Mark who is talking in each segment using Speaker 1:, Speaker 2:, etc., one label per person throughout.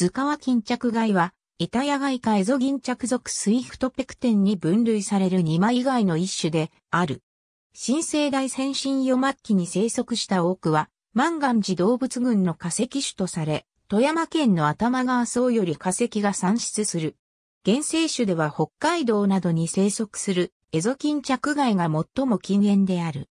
Speaker 1: 図川巾着貝は、板谷貝かエゾ銀着属スイフトペクテンに分類される二枚貝の一種である。新生代先進夜末期に生息した多くは、万願寺動物群の化石種とされ、富山県の頭川層より化石が産出する。原生種では北海道などに生息するエゾ巾着貝が最も近縁である。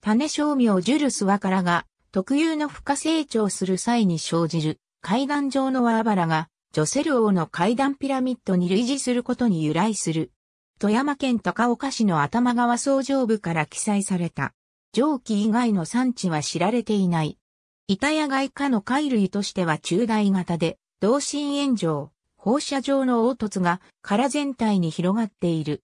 Speaker 1: 種商名ジュルスワカラが特有の孵化成長する際に生じる階段状のワーバラが、ジョセル王の階段ピラミッドに類似することに由来する。富山県高岡市の頭川総上部から記載された。蒸気以外の産地は知られていない。板や外科の貝類としては中大型で、同心炎上、放射状の凹凸が殻全体に広がっている。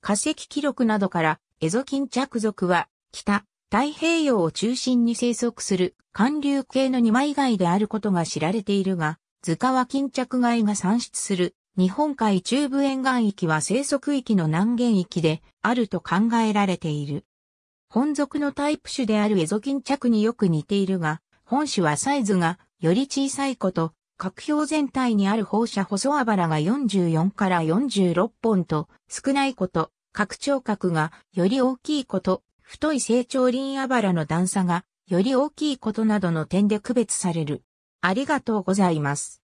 Speaker 1: 化石記録などから、エゾキン着属は、北、太平洋を中心に生息する寒流系の二枚貝であることが知られているが、図川は巾着貝が産出する日本海中部沿岸域は生息域の南限域であると考えられている。本属のタイプ種であるエゾ巾着によく似ているが、本種はサイズがより小さいこと、角表全体にある放射細あばらが44から46本と少ないこと、拡張角がより大きいこと、太い成長輪あばらの段差がより大きいことなどの点で区別される。ありがとうございます。